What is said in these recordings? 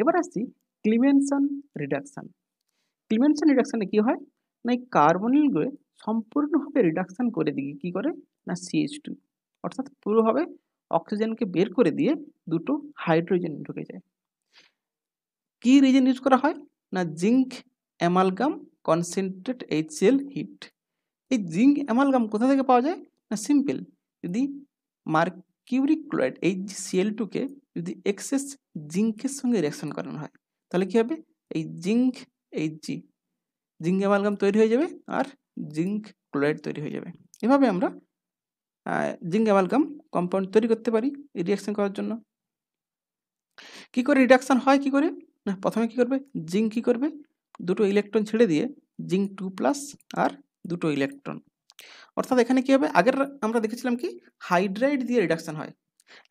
এবার আসছি ক্লিমেনশন রিডাকশান ক্লিমেনশন রিডাকশানে কি হয় না এই কার্বনিলগুলো সম্পূর্ণভাবে রিডাকশান করে দিয়ে কি করে না সিএইচ টু অর্থাৎ পুরোভাবে অক্সিজেনকে বের করে দিয়ে দুটো হাইড্রোজেন ঢুকে যায় কি রিজেন ইউজ করা হয় না zinc amalgam concentrate HL heat এই জিঙ্ক অ্যামালগাম কোথা থেকে পাওয়া যায় না সিম্পল যদি মার্কিউরিক ক্লোরাইড এইচ সিএল টুকে যদি এক্সেস জিঙ্কের সঙ্গে রিয়াকশন করানো হয় তাহলে কী হবে এই জিঙ্ক এই জি জিঙ্ক অ্যামালগাম তৈরি হয়ে যাবে আর জিঙ্ক ক্লোরাইড তৈরি হয়ে যাবে এভাবে আমরা জিঙ্ক অ্যামালগাম কম্পাউন্ড তৈরি করতে পারি রিয়াকশন করার জন্য কি করে রিডাকশন হয় কি করে না প্রথমে কি করবে জিঙ্ক কি করবে দুটো ইলেকট্রন ছেড়ে দিয়ে জিঙ্ক টু প্লাস আর দুটো ইলেকট্রন অর্থাৎ এখানে কি হবে আগের আমরা দেখেছিলাম কি হাইড্রাইড দিয়ে রিডাকশন হয়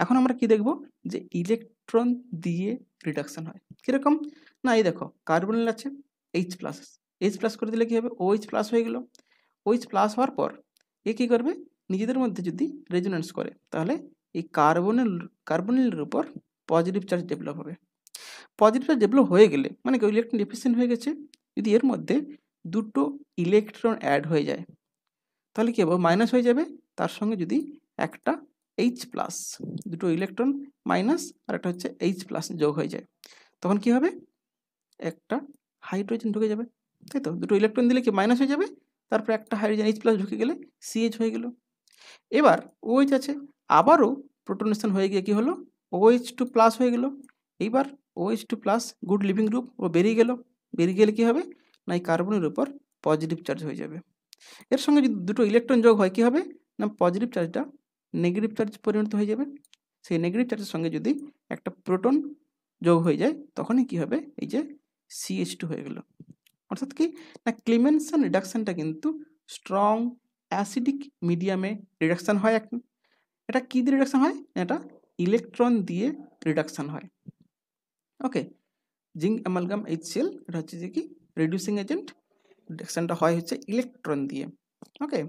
এখন আমরা কি দেখব যে ইলেকট্রন ইলেকট্রন দিয়ে রিডাকশান হয় কীরকম না এই দেখো কার্বনিল আছে এইচ প্লাস এইচ প্লাস করে দিলে কী হবে ও এইচ প্লাস হয়ে গেল ও এইচ প্লাস হওয়ার পর এ কী করবে নিজেদের মধ্যে যদি রেজুনেন্স করে তাহলে এই কার্বনের কার্বনিলের উপর পজিটিভ চার্জ ডেভেলপ হবে পজিটিভ চার্জ ডেভেলপ হয়ে গেলে মানে কেউ ইলেকট্রন ডিফিসিয়েন্ট হয়ে গেছে যদি এর মধ্যে দুটো ইলেকট্রন অ্যাড হয়ে যায় তাহলে কী হবে মাইনাস হয়ে যাবে তার সঙ্গে যদি একটা এইচ প্লাস দুটো ইলেকট্রন মাইনাস আর একটা হচ্ছে এইচ প্লাস যোগ হয়ে যায় তখন কি হবে একটা হাইড্রোজেন ঢুকে যাবে তাই তো দুটো ইলেকট্রন দিলে কি মাইনাস হয়ে যাবে তারপর একটা হাইড্রোজেন এইচ প্লাস ঢুকে গেলে সিএইচ হয়ে গেল এবার ওইচ আছে আবারও প্রোটোনেশন হয়ে গিয়ে কি হলো ওএইচ টু প্লাস হয়ে গেল এইবার OH two plus good leaving group ও বেরিয়ে গেল বেরিয়ে গেলে কি হবে না এই কার্বনের উপর পজিটিভ চার্জ হয়ে যাবে এর সঙ্গে যদি দুটো ইলেকট্রন যোগ হয় কি হবে না পজিটিভ চার্জটা নেগেটিভ চার্জ পরিণত হয়ে যাবে সেই নেগেটিভ চার্জের সঙ্গে যদি একটা প্রোটন যোগ হয়ে যায় তখনই কি হবে এই যে সিএইচ টু হয়ে গেল অর্থাৎ কি না ক্লিমেনশন রিডাকশানটা কিন্তু স্ট্রং অ্যাসিডিক মিডিয়ামে রিডাকশান হয় এখন এটা কী দিয়ে রিডাকশান হয় এটা ইলেকট্রন দিয়ে রিডাকশান হয় okay zinc amalgam H CL এটা হচ্ছে যে কি রিডিউসিং এজেন্ট রিডাকশানটা হয় হচ্ছে ইলেকট্রন দিয়ে ওকে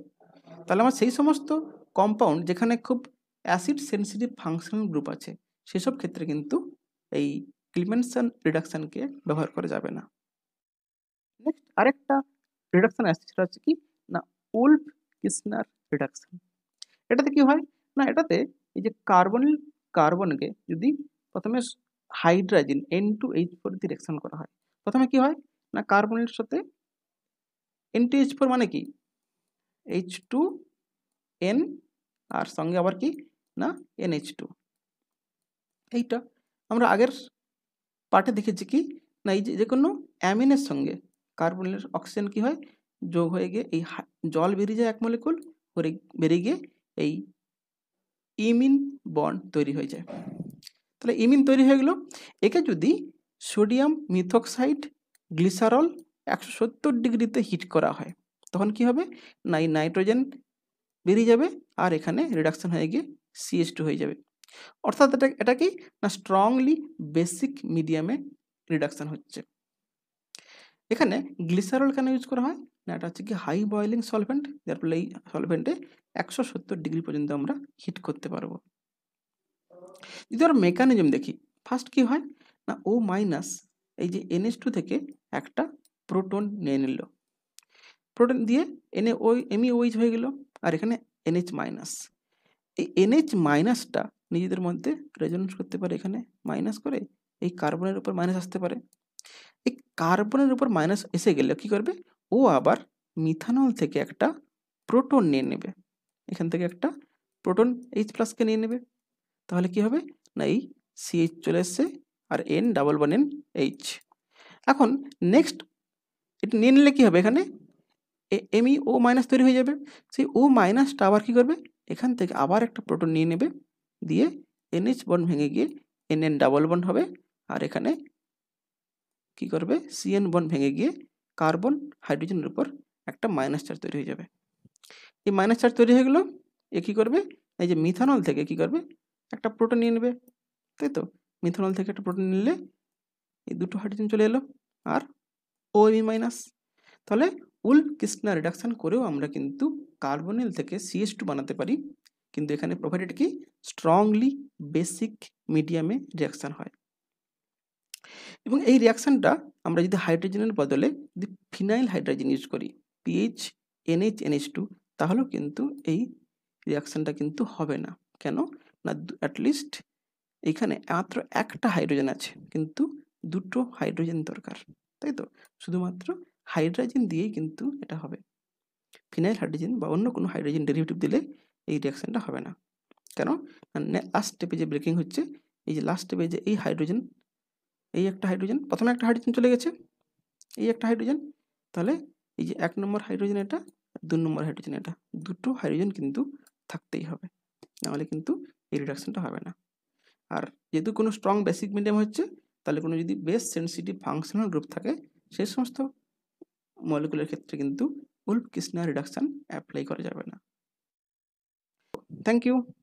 তাহলে আমার সেই সমস্ত কম্পাউন্ড যেখানে খুব অ্যাসিড সেন্সিটিভ ফাংশনাল গ্রুপ আছে সেসব ক্ষেত্রে কিন্তু এই ক্লিমেনশন রিডাকশানকে ব্যবহার করা যাবে না নেক্সট আরেকটা রিডাকশান আসছে সেটা হচ্ছে কি না উল্ফ কিসনার রিডাকশান এটাতে কি হয় না এটাতে এই যে কার্বনিল কার্বনকে যদি প্রথমে hydrazine N two H four দিয়ে রিডাকশান করা হয় প্রথমে কি হয় না কার্বনের সাথে এন টু এইচ ফোর মানে কি এইচ টু এন আর সঙ্গে আবার কি না এনএইচ টু এইটা আমরা আগের পাঠে দেখেছি কি না এই যে কোনো অ্যামিনের সঙ্গে কার্বনের অক্সিজেন কি হয় যোগ হয়ে গিয়ে এই জল বেরিয়ে যায় এক মলিকুল করে বেরিয়ে গিয়ে এই ইমিন বন্ড তৈরি হয়ে যায় তাহলে ইমিন তৈরি হয়ে গেল একে যদি সোডিয়াম মিথক্সাইড গ্লিসারল একশো সত্তর ডিগ্রিতে হিট করা হয় তখন কি হবে না এই নাইট্রোজেন বেরিয়ে যাবে আর এখানে রিডাকশান হয়ে গিয়ে সিএস টু হয়ে যাবে অর্থাৎ এটা এটা কি না স্ট্রংলি বেসিক মিডিয়ামে রিডাকশান হচ্ছে এখানে গ্লিসারল কেন ইউজ করা হয় না এটা হচ্ছে কি হাই বয়লিং সলভেন্ট যার ফলে এই সলভেন্টে একশো সত্তর ডিগ্রি পর্যন্ত আমরা হিট করতে পারবো যদি আমরা মেকানিজম দেখি ফার্স্ট কি হয় না ও মাইনাস এই যে এনএস টু থেকে একটা প্রোটন নিয়ে নিল প্রোটন দিয়ে এনে ওই এমই ওইজ হয়ে গেলো আর এখানে এনএইচ মাইনাস এই এনএইচ মাইনাসটা নিজেদের মধ্যে রেজনেন্স করতে পারে এখানে মাইনাস করে এই কার্বনের উপর মাইনাস আসতে পারে এই কার্বনের উপর মাইনাস এসে গেলে কি করবে ও আবার মিথানল থেকে একটা প্রোটন নিয়ে নেবে এখান থেকে একটা প্রোটন এইচ প্লাসকে নিয়ে নেবে তাহলে কি হবে না এই সিএইচ চলে এসছে আর N double one N H এখন নেক্সট এটা নিয়ে নিলে কী হবে এখানে এমই ও মাইনাস তৈরি হয়ে যাবে সেই ও মাইনাসটা আবার কী করবে এখান থেকে আবার একটা প্রোটন নিয়ে নেবে দিয়ে এনএইচ বন ভেঙে গিয়ে এন এন ডাবল বন হবে আর এখানে কি করবে সিএন বন ভেঙে গিয়ে কার্বন হাইড্রোজেনের উপর একটা মাইনাস চার তৈরি হয়ে যাবে এই মাইনাস চার তৈরি হয়ে গেলো এ কী করবে এই যে মিথানল থেকে কি করবে একটা প্রোটন নিয়ে নেবে তাই তো মিথানল থেকে একটা প্রোটন নিলে এই দুটো হাইড্রোজেন চলে এলো আর ও এমি মাইনাস তাহলে ফুল কৃষ্ণা রিডাকশান করেও আমরা কিন্তু কার্বনেল থেকে সিএস টু বানাতে পারি কিন্তু এখানে প্রোভাইডেড কি স্ট্রংলি বেসিক মিডিয়ামে রিয়াকশান হয় এবং এই রিয়াকশানটা আমরা যদি হাইড্রোজেনের বদলে যদি ফিনাইল হাইড্রোজেন ইউজ করি পিএইচ এনএইচ এনএইচ টু তাহলেও কিন্তু এই রিয়াকশানটা কিন্তু হবে না কেন না অ্যাটলিস্ট এখানে মাত্র একটা হাইড্রোজেন আছে কিন্তু দুটো হাইড্রোজেন দরকার তাই তো শুধুমাত্র হাইড্রোজেন দিয়েই কিন্তু এটা হবে ফিনাইল হাইড্রোজেন বা অন্য কোনো হাইড্রোজেন ডেরিভেটিভ দিলে এই রিয়াকশানটা হবে না কেন লাস্ট স্টেপে যে ব্রেকিং হচ্ছে এই যে লাস্ট স্টেপে যে এই হাইড্রোজেন এই একটা হাইড্রোজেন প্রথমে একটা হাইড্রোজেন চলে গেছে এই একটা হাইড্রোজেন তাহলে এই যে এক নম্বর হাইড্রোজেন এটা দু নম্বর হাইড্রোজেন এটা দুটো হাইড্রোজেন কিন্তু থাকতেই হবে নাহলে কিন্তু এই রিডাকশনটা হবে না আর যেহেতু কোনো স্ট্রং বেসিক মিডিয়াম হচ্ছে তাহলে কোনো যদি বেস্ট সেন্সিটিভ ফাংশনাল গ্রুপ থাকে সেই সমস্ত মৌলগুলোর ক্ষেত্রে কিন্তু উল্ফ কৃষ্ণা রিডাকশান অ্যাপ্লাই করা যাবে না থ্যাংক ইউ